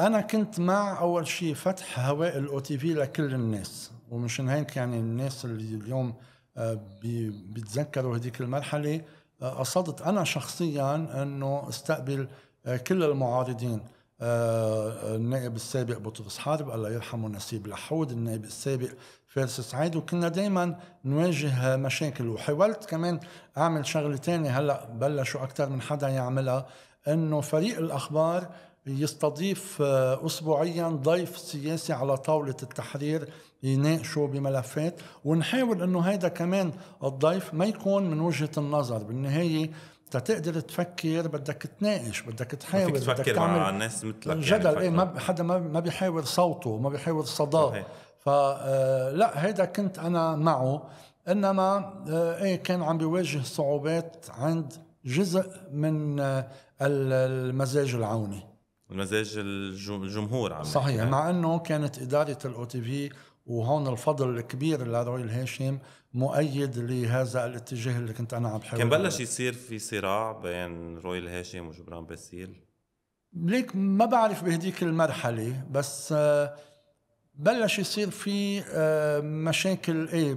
انا كنت مع اول شيء فتح هواء الاو تي في لكل الناس ومشان هيك يعني الناس اللي اليوم آه، بيتذكروا هذيك المرحله آه، قصدت انا شخصيا انه استقبل آه، كل المعارضين النائب السابق بطرس حرب الله يرحمه نسيب لحود النائب السابق فارس سعيد وكنا دائما نواجه مشاكل وحاولت كمان اعمل شغله ثانيه هلا بلشوا اكثر من حدا يعملها انه فريق الاخبار يستضيف آه، اسبوعيا ضيف سياسي على طاوله التحرير يناقشوا بملفات ونحاول انه هيدا كمان الضيف ما يكون من وجهه النظر بالنهايه تقدر تفكر بدك تناقش بدك تحاول بدك تفكر مع الناس مثلك يعني، جدل يعني ايه ما حدا ما بيحاول صوته ما بيحاول صداه فلا آه، هيدا كنت انا معه انما آه، ايه كان عم بيواجه صعوبات عند جزء من المزاج العوني مزاج الجمهور عم صحيح يعني. مع انه كانت اداره الاو تي في وهون الفضل الكبير لرويل هاشم مؤيد لهذا الاتجاه اللي كنت انا عم بحاول كان بلش يصير في صراع بين رويل هاشم وجبران باسيل ليك ما بعرف بهديك المرحله بس آه، بلش يصير في آه، مشاكل ايه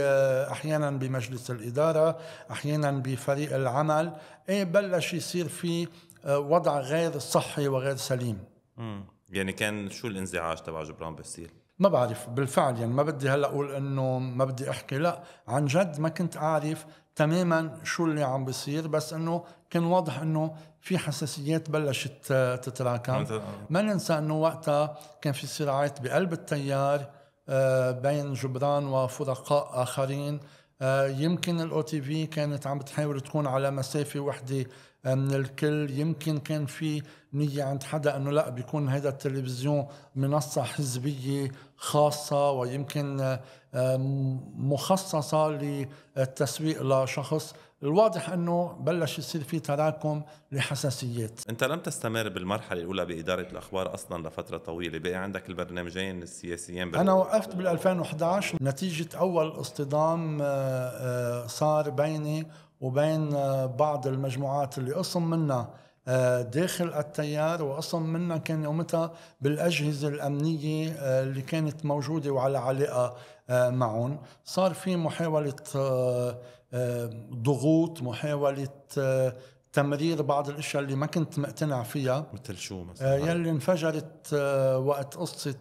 آه، احيانا بمجلس الاداره احيانا بفريق العمل ايه بلش يصير في آه، وضع غير صحي وغير سليم مم. يعني كان شو الانزعاج تبع جبران بسيل ما بعرف بالفعل يعني ما بدي هلا اقول انه ما بدي احكي لا عن جد ما كنت عارف تماما شو اللي عم بيصير بس انه كان واضح انه في حساسيات بلشت آه، تتراكم ما ننسى انه وقتها كان في صراعات بقلب التيار آه، بين جبران وفرقاء اخرين يمكن الاو تي في كانت عم بتحاول تكون على مسافه وحده من الكل يمكن كان في نية عند حدا أنه لا بيكون هذا التلفزيون منصة حزبية خاصة ويمكن مخصصة للتسويق لشخص الواضح انه بلش يصير في تراكم لحساسيات انت لم تستمر بالمرحله الاولى باداره الاخبار اصلا لفتره طويله بقي عندك البرنامجين السياسيين انا وقفت بال2011 نتيجه اول اصطدام آه، آه، صار بيني وبين آه، بعض المجموعات اللي قسم منها آه، داخل التيار وقسم منها كان يومتها بالأجهزة الأمنية آه، اللي كانت موجودة وعلى علاقة معهم صار في محاولة ضغوط محاولة تمرير بعض الاشياء اللي ما كنت مقتنع فيها مثل شو مثلا يلي انفجرت وقت قصه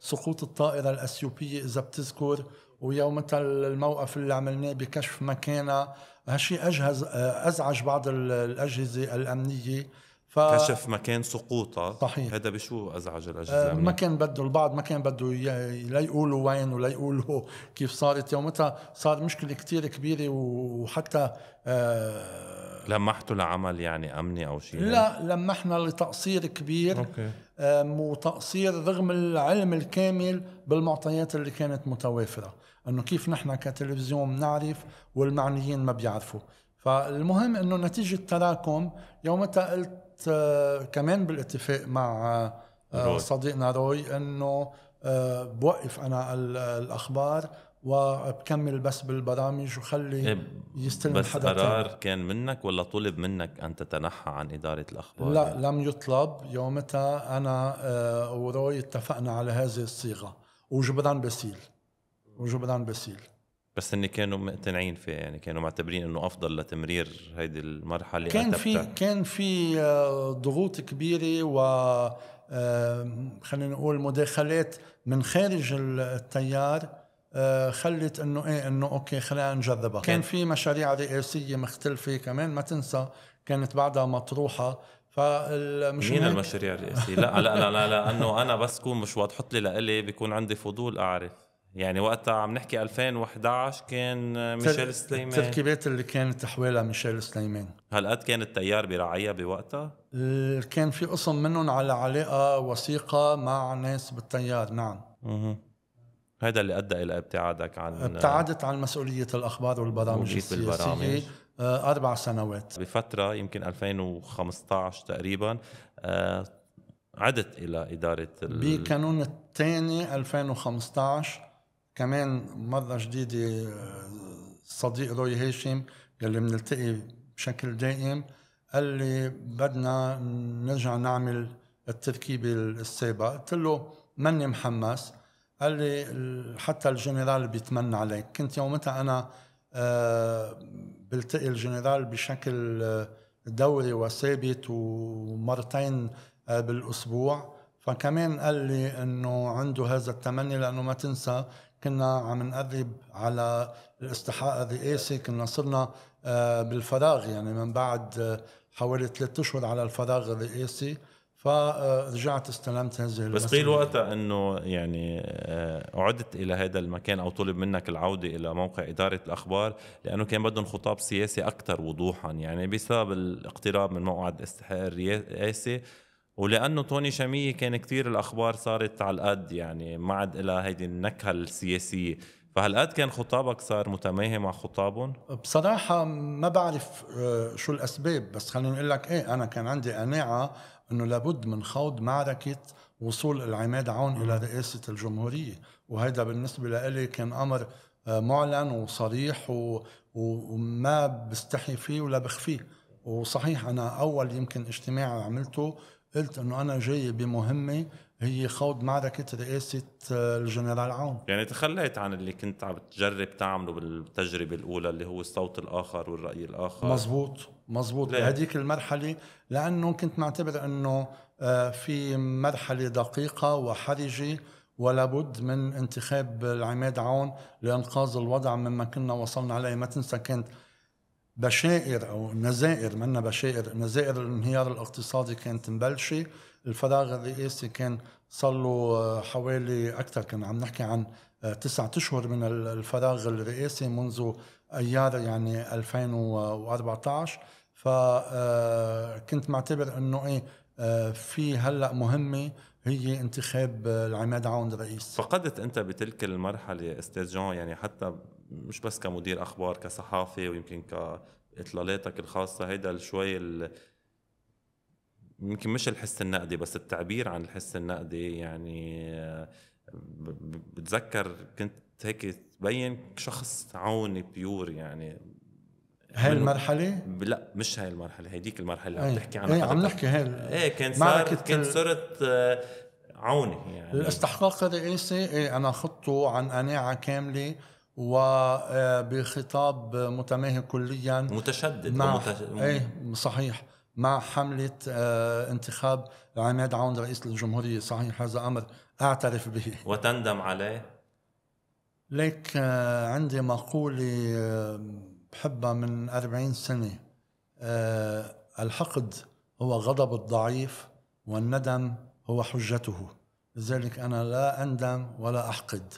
سقوط الطائره الاثيوبيه اذا بتذكر ويوم مثل الموقف اللي عملناه بكشف مكانه هالشيء اجهز ازعج بعض الاجهزه الامنيه ف... كشف مكان سقوطها صحيح هذا بشو ازعج الاجهزه آه، الامنيه؟ ما كان بده البعض ما كان بده لا يقولوا وين ولا يقولوا كيف صارت يومتها صار مشكله كتير كبيره وحتى آه لمحتوا لعمل يعني امني او شيء لا لمحنا لتقصير كبير أوكي. آه، وتقصير رغم العلم الكامل بالمعطيات اللي كانت متوافرة انه كيف نحن كتلفزيون نعرف والمعنيين ما بيعرفوا فالمهم انه نتيجة تراكم يومتها قلت آه، كمان بالاتفاق مع آه، صديقنا روي انه بوقف انا الاخبار وبكمل بس بالبرامج وخلي إيه، يستلم بس حدا قرار تاني. كان منك ولا طلب منك ان تتنحى عن اداره الاخبار؟ لا يعني. لم يطلب يومتها انا آه، وروي اتفقنا على هذه الصيغه وجبران بسيل وجبران بسيل بس هن كانوا مقتنعين فيه يعني كانوا معتبرين انه افضل لتمرير هيدي المرحله كان في كان في آه، ضغوط كبيره و آه، خلينا نقول مداخلات من خارج التيار آه، خلت انه ايه انه اوكي خلينا نجذبها كان في مشاريع رئاسيه مختلفه كمان ما تنسى كانت بعدها مطروحه فالمشاريع مين المشاريع الرئاسيه لا لا لا لا لانه انا بس كون مش وقت حط لي لإلي بيكون عندي فضول اعرف يعني وقتها عم نحكي 2011 كان ميشيل سليمان التركيبات اللي كانت حوالها ميشيل سليمان هالقد كان التيار براعيها بوقتها؟ كان في قسم منهم على علاقه وثيقه مع ناس بالتيار نعم هذا اللي ادى الى ابتعادك عن آه، ابتعدت عن مسؤوليه الاخبار والبرامج السياسيه آه، اربع سنوات بفتره يمكن 2015 تقريبا آه، عدت الى اداره ال... بكانون الثاني 2015 كمان مره جديده صديق روي هاشم يلي بنلتقي بشكل دائم قال لي بدنا نرجع نعمل التركيبه السابقه قلت له ماني محمس قال لي حتى الجنرال بيتمنى عليك كنت يومتها أنا آه، بلتقي الجنرال بشكل آه، دوري وثابت ومرتين آه، بالأسبوع فكمان قال لي انه عنده هذا التمني لانه ما تنسى كنا عم نقرب على الاستحقاق الرئاسي كنا صرنا بالفراغ يعني من بعد حوالي ثلاثة اشهر على الفراغ الرئاسي فرجعت استلمت هذه بس قيل وقتها انه يعني آه، عدت الى هذا المكان او طلب منك العوده الى موقع اداره الاخبار لانه كان بدهم خطاب سياسي اكثر وضوحا يعني بسبب الاقتراب من موعد الاستحقاق الرئاسي ولانه توني شامية كان كثير الاخبار صارت على القد يعني ما عاد لها هيدي النكهه السياسيه فهالقد كان خطابك صار متماهي مع خطابهم؟ بصراحة ما بعرف آه، شو الأسباب بس خليني أقول لك إيه أنا كان عندي قناعة انه لابد من خوض معركه وصول العماد عون الى رئاسه الجمهوريه وهذا بالنسبه لإلي كان امر آه، معلن وصريح و... وما بستحي فيه ولا بخفيه وصحيح انا اول يمكن اجتماع عملته قلت انه انا جاي بمهمه هي خوض معركة رئاسة آه، الجنرال عون يعني تخليت عن اللي كنت عم تجرب تعمله بالتجربة الأولى اللي هو الصوت الآخر والرأي الآخر مزبوط مزبوط بهديك المرحلة لأنه كنت معتبر أنه آه، في مرحلة دقيقة وحرجة ولا بد من انتخاب العماد عون لإنقاذ الوضع مما كنا وصلنا عليه ما تنسى كانت بشائر أو نزائر منا بشائر نزائر الانهيار الاقتصادي كانت مبلشة الفراغ الرئاسي كان صار له آه، حوالي اكثر كنا عم نحكي عن آه، تسعة اشهر من الفراغ الرئاسي منذ ايار يعني 2014 فكنت آه، معتبر انه ايه في هلا مهمه هي انتخاب العماد عون رئيس فقدت انت بتلك المرحله استاذ جون يعني حتى مش بس كمدير اخبار كصحافي ويمكن كاطلالاتك الخاصه هيدا شوي يمكن مش الحس النقدي بس التعبير عن الحس النقدي يعني بتذكر كنت هيك تبين شخص عوني بيور يعني هاي المرحلة؟ لا مش هاي المرحلة هيديك المرحلة اللي عم إيه. تحكي عنها ايه عم نحكي هاي ايه كان صار كنت صرت آه، عوني يعني الاستحقاق الرئيسي ايه انا خضته عن قناعة كاملة وبخطاب آه، متماهي كليا متشدد مع ايه صحيح مع حملة آه، انتخاب عماد عون رئيس الجمهورية صحيح هذا أمر أعترف به وتندم عليه؟ ليك آه، عندي مقولة آه، بحبها من 40 سنة الحقد هو غضب الضعيف والندم هو حجته لذلك أنا لا أندم ولا أحقد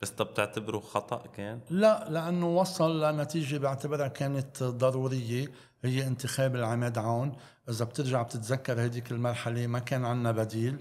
بس طب تعتبره خطأ كان؟ لا لأنه وصل لنتيجة بعتبرها كانت ضرورية هي انتخاب العماد عون اذا بترجع بتتذكر هذيك المرحله ما كان عندنا بديل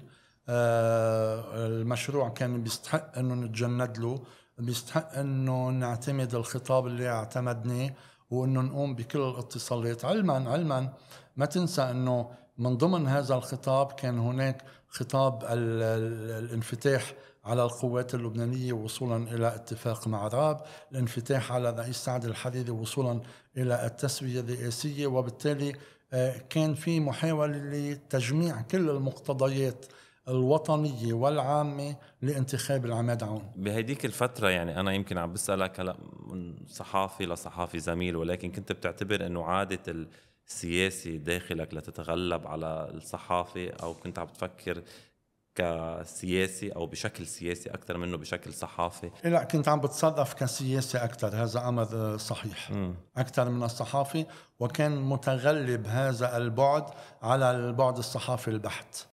آه، المشروع كان بيستحق انه نتجند له بيستحق انه نعتمد الخطاب اللي اعتمدناه وانه نقوم بكل الاتصالات علما علما ما تنسى انه من ضمن هذا الخطاب كان هناك خطاب الانفتاح على القوات اللبنانية وصولا إلى اتفاق مع راب الانفتاح على الرئيس سعد الحريري وصولا إلى التسوية الرئاسية وبالتالي آه، كان في محاولة لتجميع كل المقتضيات الوطنية والعامة لانتخاب العماد عون بهديك الفترة يعني أنا يمكن عم بسألك هلا من صحافي لصحافي زميل ولكن كنت بتعتبر أنه عادة السياسي داخلك لتتغلب على الصحافة أو كنت عم بتفكر كسياسي او بشكل سياسي اكثر منه بشكل صحافي إيه، لا كنت عم بتصرف كسياسي اكثر هذا امر آه، صحيح اكثر من الصحافي وكان متغلب هذا البعد على البعد الصحافي البحت